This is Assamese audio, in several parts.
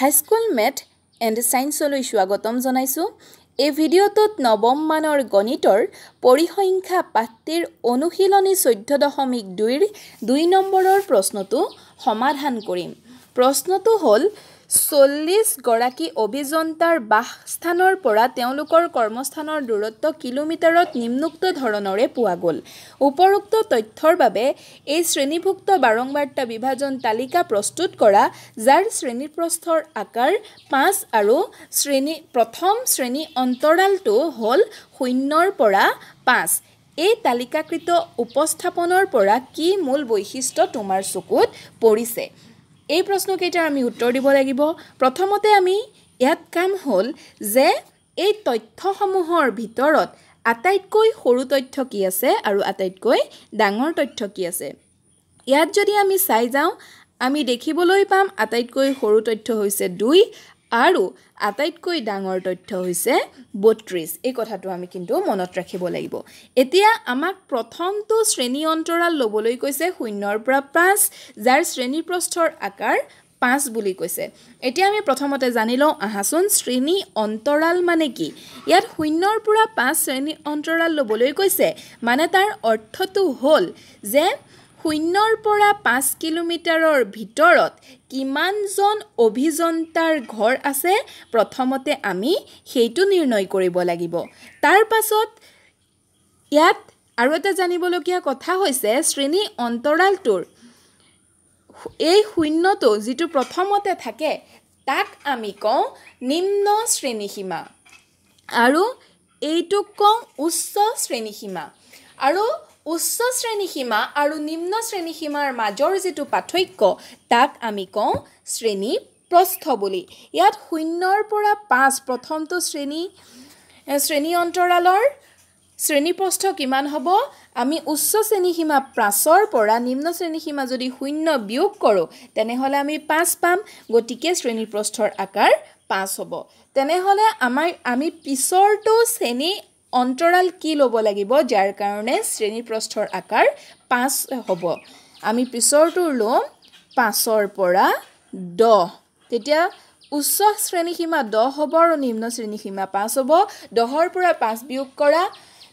হাইস্কুল মেথ এণ্ড চাইন্সলৈ স্বাগতম জনাইছোঁ এই ভিডিঅ'টোত নৱম মানৰ গণিতৰ পৰিসংখ্যা পাঠটিৰ অনুশীলনী চৈধ্য দশমিক দুইৰ দুই নম্বৰৰ প্ৰশ্নটো সমাধান কৰিম প্ৰশ্নটো হ'ল চল্লিছগৰাকী অভিযন্তাৰ বাসস্থানৰ পৰা তেওঁলোকৰ কৰ্মস্থানৰ দূৰত্ব কিলোমিটাৰত নিম্নোক্ত ধৰণৰে পোৱা গ'ল উপৰোক্ত তথ্যৰ বাবে এই শ্ৰেণীভুক্ত বাৰংবাৰ্তা বিভাজন তালিকা প্ৰস্তুত কৰা যাৰ শ্ৰেণীপ্ৰস্থৰ আকাৰ পাঁচ আৰু শ্ৰেণী প্ৰথম শ্ৰেণী অন্তৰালটো হ'ল শূন্যৰ পৰা পাঁচ এই তালিকাকৃত উপস্থাপনৰ পৰা কি মূল বৈশিষ্ট্য তোমাৰ চকুত পৰিছে এই প্ৰশ্নকেইটাৰ আমি উত্তৰ দিব লাগিব প্ৰথমতে আমি ইয়াত কাম হ'ল যে এই তথ্যসমূহৰ ভিতৰত আটাইতকৈ সৰু তথ্য কি আছে আৰু আটাইতকৈ ডাঙৰ তথ্য কি আছে ইয়াত যদি আমি চাই যাওঁ আমি দেখিবলৈ পাম আটাইতকৈ সৰু তথ্য হৈছে দুই আৰু আটাইতকৈ ডাঙৰ তথ্য হৈছে বত্ৰিছ এই কথাটো আমি কিন্তু মনত ৰাখিব লাগিব এতিয়া আমাক প্ৰথমটো শ্ৰেণী অন্তৰাল ল'বলৈ কৈছে শূন্যৰ পৰা পাঁচ যাৰ শ্ৰেণীপ্ৰস্থৰ আকাৰ পাঁচ বুলি কৈছে এতিয়া আমি প্ৰথমতে জানি লওঁ আহাচোন শ্ৰেণী অন্তৰাল মানে কি ইয়াত শূন্যৰ পৰা পাঁচ শ্ৰেণী অন্তৰাল ল'বলৈ কৈছে মানে তাৰ অৰ্থটো হ'ল যে শূন্যৰ পৰা পাঁচ কিলোমিটাৰৰ ভিতৰত কিমানজন অভিযন্তাৰ ঘৰ আছে প্ৰথমতে আমি সেইটো নিৰ্ণয় কৰিব লাগিব তাৰ পাছত ইয়াত আৰু এটা জানিবলগীয়া কথা হৈছে শ্ৰেণী অন্তৰালটোৰ এই শূন্যটো যিটো প্ৰথমতে থাকে তাক আমি কওঁ নিম্ন শ্ৰেণীসীমা আৰু এইটোক কওঁ উচ্চ শ্ৰেণীসীমা আৰু উচ্চ শ্ৰেণীসীমা আৰু নিম্ন শ্ৰেণীসীমাৰ মাজৰ যিটো পাৰ্থক্য তাক আমি কওঁ শ্ৰেণী প্ৰস্থ বুলি ইয়াত শূন্যৰ পৰা পাঁচ প্ৰথমটো শ্ৰেণী শ্ৰেণী অন্তৰালৰ শ্ৰেণীপ্ৰস্থ কিমান হ'ব আমি উচ্চ শ্ৰেণীসীমা পাঁচৰ পৰা নিম্ন শ্ৰেণীসীমা যদি শূন্য বিয়োগ কৰোঁ তেনেহ'লে আমি পাঁচ পাম গতিকে শ্ৰেণীপ্ৰস্থৰ আকাৰ পাঁচ হ'ব তেনেহ'লে আমাৰ আমি পিছৰটো শ্ৰেণী অন্তৰাল কি ল'ব লাগিব যাৰ কাৰণে শ্ৰেণীপ্ৰস্থৰ আকাৰ পাঁচ হ'ব আমি পিছৰটো ল'ম পাঁচৰ পৰা দহ তেতিয়া উচ্চ শ্ৰেণীসীমা দহ হ'ব আৰু নিম্ন শ্ৰেণীসীমা পাঁচ হ'ব দহৰ পৰা পাঁচ বিয়োগ কৰা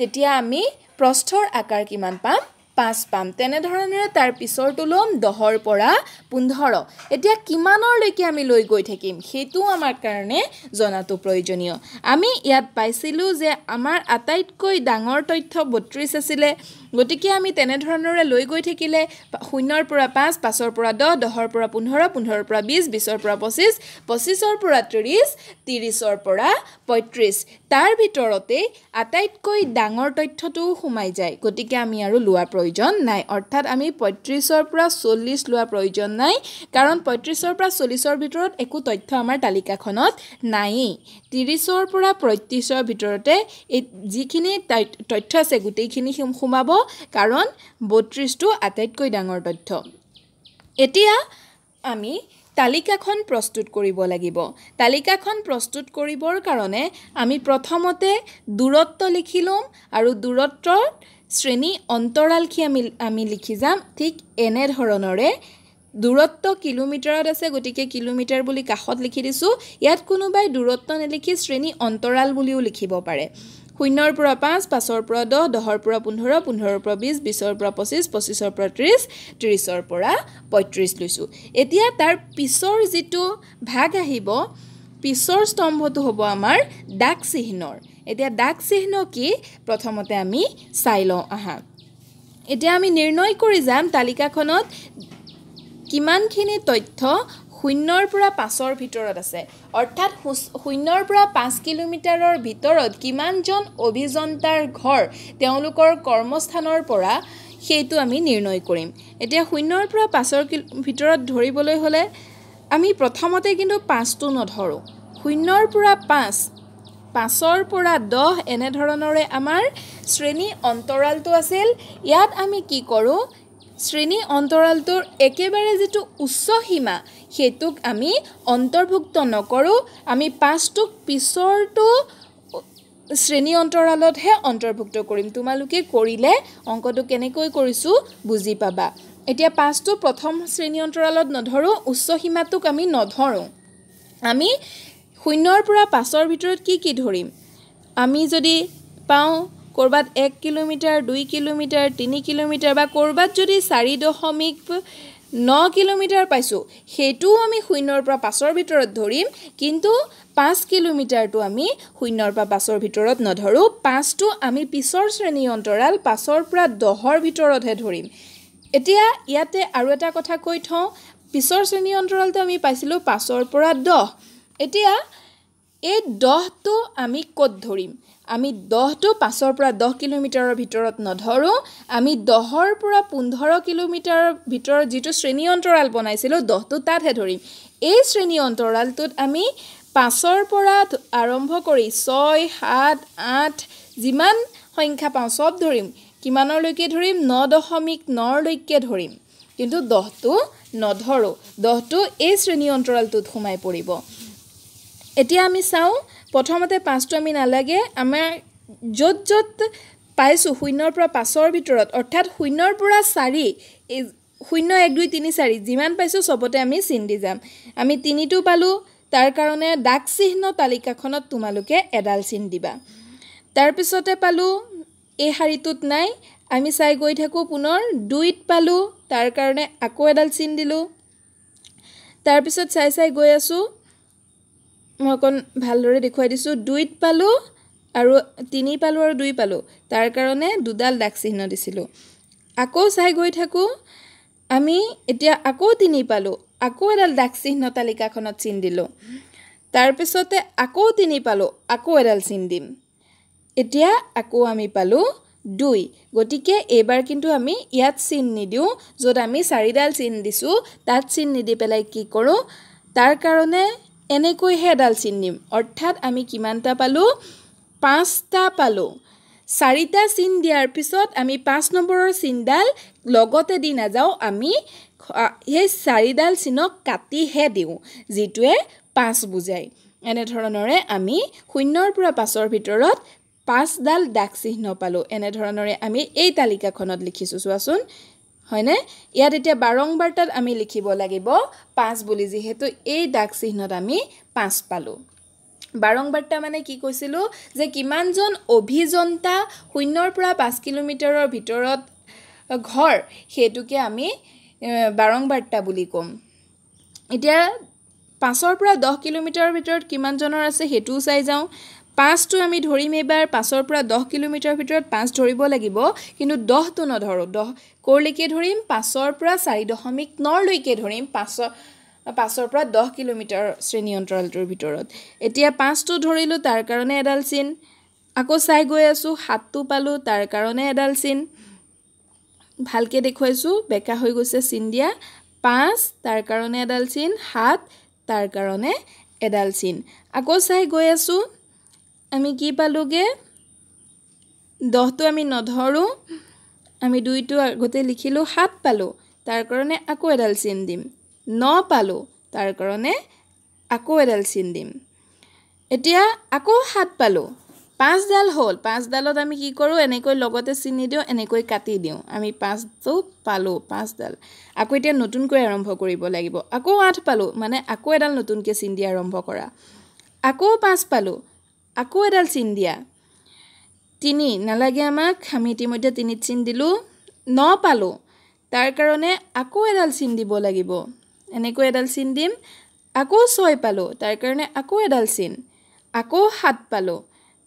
তেতিয়া আমি প্ৰস্থৰ আকাৰ কিমান পাম পাঁচ পাম তেনেধৰণেৰে তাৰ পিছৰটো ল'ম দহৰ পৰা পোন্ধৰ এতিয়া কিমানলৈকে আমি লৈ গৈ থাকিম সেইটোও আমাৰ কাৰণে জনাটো প্ৰয়োজনীয় আমি ইয়াত পাইছিলোঁ যে আমাৰ আটাইতকৈ ডাঙৰ তথ্য বত্ৰিছ আছিলে গতিকে আমি তেনেধৰণৰে লৈ গৈ থাকিলে শূন্যৰ পৰা পাঁচ পাঁচৰ পৰা দহ দহৰ পৰা পোন্ধৰ পোন্ধৰৰ পৰা বিছ বিছৰ পৰা পঁচিছ পঁচিছৰ পৰা ত্ৰিছ ত্ৰিছৰ পৰা পঁয়ত্ৰিছ তাৰ ভিতৰতে আটাইতকৈ ডাঙৰ তথ্যটোও সোমাই যায় গতিকে আমি আৰু লোৱাৰ প্ৰয়োজন নাই অৰ্থাৎ আমি পঁয়ত্ৰিছৰ পৰা চল্লিছ লোৱাৰ প্ৰয়োজন নাই কাৰণ পঁয়ত্ৰিছৰ পৰা চল্লিছৰ ভিতৰত একো তথ্য আমাৰ তালিকাখনত নায়েই ত্ৰিছৰ পৰা পঁয়ত্ৰিছৰ ভিতৰতে এই যিখিনি তথ্য আছে গোটেইখিনি সোমাব কাৰণ বত্ৰিছটো আটাইতকৈ ডাঙৰ তথ্য এতিয়া আমি তালিকাখন প্ৰস্তুত কৰিব লাগিব তালিকাখন প্ৰস্তুত কৰিবৰ কাৰণে আমি প্ৰথমতে দূৰত্ব লিখি ল'ম আৰু দূৰত্বৰ শ্ৰেণী অন্তৰালখী আমি আমি লিখি যাম ঠিক এনেধৰণৰে দূৰত্ব কিলোমিটাৰত আছে গতিকে কিলোমিটাৰ বুলি কাষত লিখি দিছোঁ ইয়াত কোনোবাই দূৰত্ব নেলিখি শ্ৰেণী অন্তৰাল বুলিও লিখিব পাৰে শূন্যৰ পৰা পাঁচ পাঁচৰ পৰা দহ দহৰ পৰা পোন্ধৰ পোন্ধৰৰ পৰা বিছ বিছৰ পৰা পঁচিছ পঁচিছৰ পৰা ত্ৰিছ ত্ৰিছৰ পৰা পঁয়ত্ৰিছ লৈছোঁ এতিয়া তাৰ পিছৰ যিটো ভাগ আহিব পিছৰ স্তম্ভটো হ'ব আমাৰ ডাকচিহ্নৰ এতিয়া ডাকচিহ্ন কি প্ৰথমতে আমি চাই লওঁ আহা এতিয়া আমি নিৰ্ণয় কৰি যাম তালিকাখনত কিমানখিনি তথ্য শূন্যৰ পৰা পাঁচৰ ভিতৰত আছে অৰ্থাৎ শূন্যৰ পৰা পাঁচ কিলোমিটাৰৰ ভিতৰত কিমানজন অভিযন্তাৰ ঘৰ তেওঁলোকৰ কৰ্মস্থানৰ পৰা সেইটো আমি নিৰ্ণয় কৰিম এতিয়া শূন্যৰ পৰা পাঁচৰ কিলো ভিতৰত ধৰিবলৈ হ'লে আমি প্ৰথমতে কিন্তু পাঁচটো নধৰোঁ শূন্যৰ পৰা পাঁচ পাঁচৰ পৰা দহ এনেধৰণৰে আমাৰ শ্ৰেণী অন্তৰালটো আছিল ইয়াত আমি কি কৰোঁ শ্ৰেণী অন্তৰালটোৰ একেবাৰে যিটো উচ্চ সীমা সেইটোক আমি অন্তৰ্ভুক্ত নকৰোঁ আমি পাঁচটোক পিছৰটো শ্ৰেণী অন্তৰালতহে অন্তৰ্ভুক্ত কৰিম তোমালোকে কৰিলে অংকটো কেনেকৈ কৰিছোঁ বুজি পাবা এতিয়া পাঁচটো প্ৰথম শ্ৰেণী অন্তৰালত নধৰোঁ উচ্চ সীমাটোক আমি নধৰোঁ আমি শূন্যৰ পৰা পাঁচৰ ভিতৰত কি কি ধৰিম আমি যদি পাওঁ ক'ৰবাত এক কিলোমিটাৰ দুই কিলোমিটাৰ তিনি কিলোমিটাৰ বা ক'ৰবাত যদি চাৰি দশমিক ন কিলোমিটাৰ পাইছোঁ সেইটোও আমি শূন্যৰ পৰা পাঁচৰ ভিতৰত ধৰিম কিন্তু পাঁচ কিলোমিটাৰটো আমি শূন্যৰ পৰা পাঁচৰ ভিতৰত নধৰোঁ পাঁচটো আমি পিছৰ শ্ৰেণী অন্তৰাল পাঁচৰ পৰা দহৰ ভিতৰতহে ধৰিম এতিয়া ইয়াতে আৰু এটা কথা কৈ থওঁ পিছৰ শ্ৰেণী অন্তৰালটো আমি পাইছিলোঁ পাঁচৰ পৰা দহ এতিয়া এই দহটো আমি ক'ত ধৰিম আমি দহটো পাঁচৰ পৰা দহ কিলোমিটাৰৰ ভিতৰত নধৰোঁ আমি দহৰ পৰা পোন্ধৰ কিলোমিটাৰৰ ভিতৰত যিটো শ্ৰেণী অন্তৰাল বনাইছিলোঁ দহটো তাতহে ধৰিম এই শ্ৰেণী অন্তৰালটোত আমি পাঁচৰ পৰা আৰম্ভ কৰি ছয় সাত আঠ যিমান সংখ্যা পাওঁ চব ধৰিম কিমানলৈকে ধৰিম ন দশমিক নলৈকে ধৰিম কিন্তু দহটো নধৰোঁ দহটো এই শ্ৰেণী অন্তৰালটোত সোমাই পৰিব এতিয়া আমি চাওঁ প্ৰথমতে পাঁচটো আমি নালাগে আমাৰ য'ত য'ত পাইছোঁ শূন্যৰ পৰা পাঁচৰ ভিতৰত অৰ্থাৎ শূন্যৰ পৰা চাৰি শূন্য এক দুই তিনি চাৰি যিমান পাইছোঁ চবতে আমি চিন দি যাম আমি তিনিটো পালোঁ তাৰ কাৰণে ডাকচিহ্ন তালিকাখনত তোমালোকে এডাল চিন দিবা তাৰপিছতে পালোঁ এই শাৰীটোত নাই আমি চাই গৈ থাকোঁ পুনৰ দুইত পালোঁ তাৰ কাৰণে আকৌ এডাল চিন দিলোঁ তাৰপিছত চাই চাই গৈ আছোঁ মই অকণ ভালদৰে দেখুৱাই দিছোঁ দুইত পালোঁ আৰু তিনি পালোঁ আৰু দুই পালোঁ তাৰ কাৰণে দুডাল ডাক চিহ্ন দিছিলোঁ আকৌ চাই গৈ থাকোঁ আমি এতিয়া আকৌ তিনি পালোঁ আকৌ এডাল ডাক চিহ্ন তালিকাখনত চিন দিলোঁ তাৰপিছতে আকৌ তিনি পালোঁ আকৌ এডাল চিন দিম এতিয়া আকৌ আমি পালোঁ দুই গতিকে এইবাৰ কিন্তু আমি ইয়াত চিন নিদিওঁ য'ত আমি চাৰিডাল চিন দিছোঁ তাত চিন নিদি পেলাই কি কৰোঁ তাৰ কাৰণে এনেকৈহে এডাল চিন দিম অৰ্থাৎ আমি কিমানটা পালোঁ পাঁচটা পালোঁ চাৰিটা চিন দিয়াৰ পিছত আমি পাঁচ নম্বৰৰ চিনডাল লগতে দি নাযাওঁ আমি সেই চাৰিডাল চিনক কাটিহে দিওঁ যিটোৱে পাঁচ বুজায় এনেধৰণৰে আমি শূন্যৰ পৰা পাঁচৰ ভিতৰত পাঁচডাল ডাক চিহ্ন পালোঁ এনেধৰণৰে আমি এই তালিকাখনত লিখিছোঁ চোৱাচোন হয়নে ইয়াত এতিয়া বাৰংবাৰতাত আমি লিখিব লাগিব পাঁচ বুলি যিহেতু এই ডাকচিহ্নত আমি পাঁচ পালোঁ বাৰংবাৰতা মানে কি কৈছিলোঁ যে কিমানজন অভিযন্তা শূন্যৰ পৰা পাঁচ কিলোমিটাৰৰ ভিতৰত ঘৰ সেইটোকে আমি বাৰংবাৰতা বুলি ক'ম এতিয়া পাঁচৰ পৰা দহ কিলোমিটাৰৰ ভিতৰত কিমানজনৰ আছে সেইটোও চাই যাওঁ পাঁচটো আমি ধৰিম এইবাৰ পাঁচৰ পৰা দহ কিলোমিটাৰৰ ভিতৰত পাঁচ ধৰিব লাগিব কিন্তু দহটো নধৰোঁ দহ ক'ৰলৈকে ধৰিম পাঁচৰ পৰা চাৰি দশমিক নলৈকে ধৰিম পাঁচ পাঁচৰ পৰা দহ কিলোমিটাৰ শ্ৰেণী অন্তৰালটোৰ ভিতৰত এতিয়া পাঁচটো ধৰিলোঁ তাৰ কাৰণে এডাল চিন আকৌ চাই গৈ আছোঁ সাতটো পালোঁ তাৰ কাৰণে এডাল চিন ভালকৈ দেখুৱাইছোঁ বেকা হৈ গৈছে চিন দিয়া পাঁচ তাৰ কাৰণে এডাল চিন সাত তাৰ কাৰণে এডাল চিন আকৌ চাই গৈ আছোঁ আমি কি পালোঁগৈ দহটো আমি নধৰোঁ আমি দুইটো আগতে লিখিলোঁ সাত পালোঁ তাৰ কাৰণে আকৌ এডাল চিন দিম ন পালোঁ তাৰ কাৰণে আকৌ এডাল চিন দিম এতিয়া আকৌ সাত পালোঁ পাঁচডাল হ'ল পাঁচডালত আমি কি কৰোঁ এনেকৈ লগতে চিনি দিওঁ এনেকৈ কাটি দিওঁ আমি পাঁচটো পালোঁ পাঁচডাল আকৌ এতিয়া নতুনকৈ আৰম্ভ কৰিব লাগিব আকৌ আঠ পালোঁ মানে আকৌ এডাল নতুনকৈ চিন দি আৰম্ভ কৰা আকৌ পাঁচ পালোঁ আকৌ এডাল চিন দিয়া তিনি নালাগে আমাক আমি ইতিমধ্যে তিনিত চিন দিলোঁ ন পালোঁ তাৰ কাৰণে আকৌ এডাল চিন দিব লাগিব এনেকৈ এডাল চিন দিম আকৌ ছয় পালোঁ তাৰ কাৰণে আকৌ এডাল চিন আকৌ সাত পালোঁ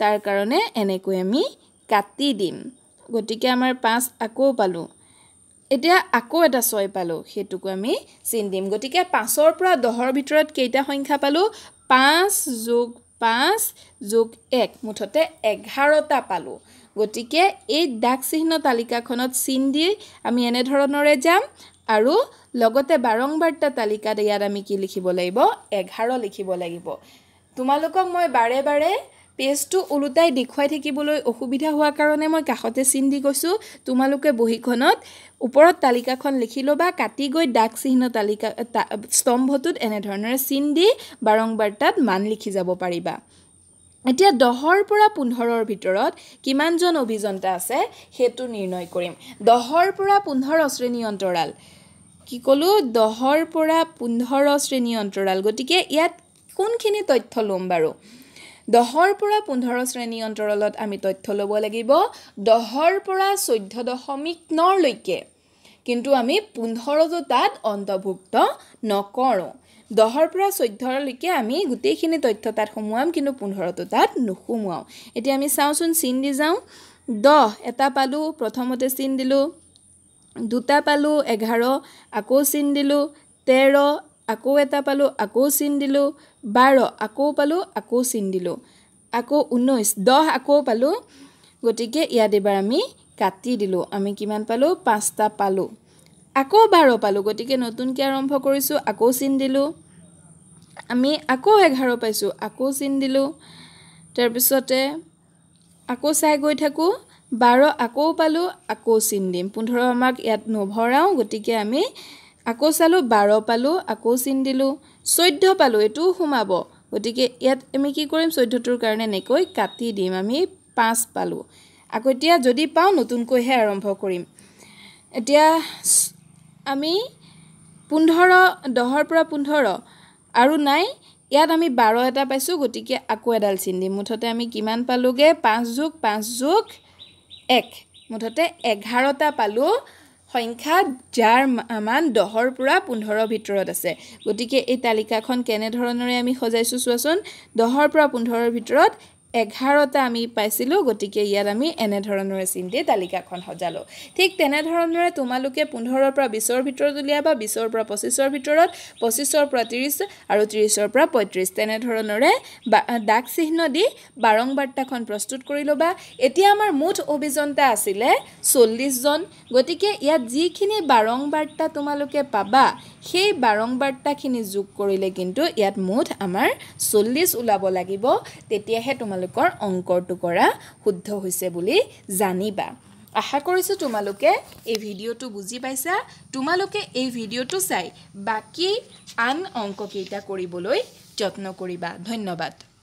তাৰ কাৰণে এনেকৈ আমি কাটি দিম গতিকে আমাৰ পাঁচ আকৌ পালোঁ এতিয়া আকৌ এটা ছয় পালোঁ সেইটোকো আমি চিন দিম গতিকে পাঁচৰ পৰা দহৰ ভিতৰত কেইটা সংখ্যা পালোঁ পাঁচ যোগ পাঁচ যোগ এক মুঠতে এঘাৰটা পালোঁ গতিকে এই ডাকচিহ্ন তালিকাখনত চিন দি আমি এনেধৰণৰে যাম আৰু লগতে বাৰংবাৰ্তা তালিকাত ইয়াত আমি কি লিখিব লাগিব এঘাৰ লিখিব লাগিব তোমালোকক মই বাৰে বাৰে পেজটো ওলোটাই দেখুৱাই থাকিবলৈ অসুবিধা হোৱাৰ কাৰণে মই কাষতে চিন দি গৈছোঁ তোমালোকে বহীখনত ওপৰত তালিকাখন লিখি ল'বা কাটি গৈ ডাক চিহ্ন তালিকা স্তম্ভটোত এনেধৰণেৰে চিন দি বাৰম্বাৰ তাত মান লিখি যাব পাৰিবা এতিয়া দহৰ পৰা পোন্ধৰৰ ভিতৰত কিমানজন অভিযন্তা আছে সেইটো নিৰ্ণয় কৰিম দহৰ পৰা পোন্ধৰ শ্ৰেণী অন্তৰাল কি ক'লোঁ দহৰ পৰা পোন্ধৰ শ্ৰেণী অন্তৰাল গতিকে ইয়াত কোনখিনি তথ্য ল'ম বাৰু দহৰ পৰা পোন্ধৰ শ্ৰেণী অন্তৰালত আমি তথ্য ল'ব লাগিব দহৰ পৰা চৈধ্য দশমিক নলৈকে কিন্তু আমি পোন্ধৰটো তাত অন্তৰ্ভুক্ত নকৰোঁ দহৰ পৰা চৈধ্যলৈকে আমি গোটেইখিনি তথ্য তাত সোমোৱাম কিন্তু পোন্ধৰটো তাত নোসোমোৱাওঁ এতিয়া আমি চাওঁচোন চিন দি যাওঁ দহ এটা পালোঁ প্ৰথমতে চিন দিলোঁ দুটা পালোঁ এঘাৰ আকৌ চিন দিলোঁ তেৰ আকৌ এটা পালোঁ আকৌ চিন দিলোঁ বাৰ আকৌ পালোঁ আকৌ চিন দিলোঁ আকৌ ঊনৈছ দহ আকৌ পালোঁ গতিকে ইয়াত এবাৰ আমি কাটি দিলোঁ আমি কিমান পালোঁ পাঁচটা পালোঁ আকৌ বাৰ পালোঁ গতিকে নতুনকৈ আৰম্ভ কৰিছোঁ আকৌ চিন দিলোঁ আমি আকৌ এঘাৰ পাইছোঁ আকৌ চিন দিলোঁ তাৰপিছতে আকৌ চাই গৈ থাকোঁ বাৰ আকৌ পালোঁ আকৌ চিন দিম পোন্ধৰ আমাক ইয়াত নভৰাওঁ গতিকে আমি আকৌ চালোঁ বাৰ পালোঁ আকৌ চিন দিলোঁ চৈধ্য পালোঁ এইটোও সোমাব গতিকে ইয়াত আমি কি কৰিম চৈধ্যটোৰ কাৰণে এনেকৈ কাটি দিম আমি পাঁচ পালোঁ আকৌ এতিয়া যদি পাওঁ নতুনকৈহে আৰম্ভ কৰিম এতিয়া আমি পোন্ধৰ দহৰ পৰা পোন্ধৰ আৰু নাই ইয়াত আমি বাৰ এটা পাইছোঁ গতিকে আকৌ এডাল চিন দিম মুঠতে আমি কিমান পালোঁগৈ পাঁচ যোগ পাঁচ যোগ এক মুঠতে এঘাৰটা পালোঁ সংখ্যা যাৰ আমান দহৰ পৰা পোন্ধৰৰ ভিতৰত আছে গতিকে এই তালিকাখন কেনেধৰণেৰে আমি সজাইছোঁ চোৱাচোন দহৰ পৰা পোন্ধৰৰ ভিতৰত এঘাৰটা আমি পাইছিলোঁ গতিকে ইয়াত আমি এনেধৰণেৰে চিন্তি তালিকাখন সজালোঁ ঠিক তেনেধৰণেৰে তোমালোকে পোন্ধৰৰ পৰা বিছৰ ভিতৰত উলিয়াবা বিছৰ পৰা পঁচিছৰ ভিতৰত পঁচিছৰ পৰা ত্ৰিছ আৰু ত্ৰিছৰ পৰা পঁয়ত্ৰিছ তেনেধৰণেৰে ডাক চিহ্ন দি বাৰং বাৰ্তাখন প্ৰস্তুত কৰি ল'বা এতিয়া আমাৰ মুঠ অভিযন্তা আছিলে চল্লিছজন গতিকে ইয়াত যিখিনি বাৰং বাৰ্তা তোমালোকে পাবা সেই বাৰং বাৰ্তাখিনি যোগ কৰিলে কিন্তু ইয়াত মুঠ আমাৰ চল্লিছ ওলাব লাগিব তেতিয়াহে তোমালোকে তোমালোকৰ অংকৰটো কৰা শুদ্ধ হৈছে বুলি জানিবা আশা কৰিছোঁ তোমালোকে এই ভিডিঅ'টো বুজি পাইছা তোমালোকে এই ভিডিঅ'টো চাই বাকী আন অংককেইটা কৰিবলৈ যত্ন কৰিবা ধন্যবাদ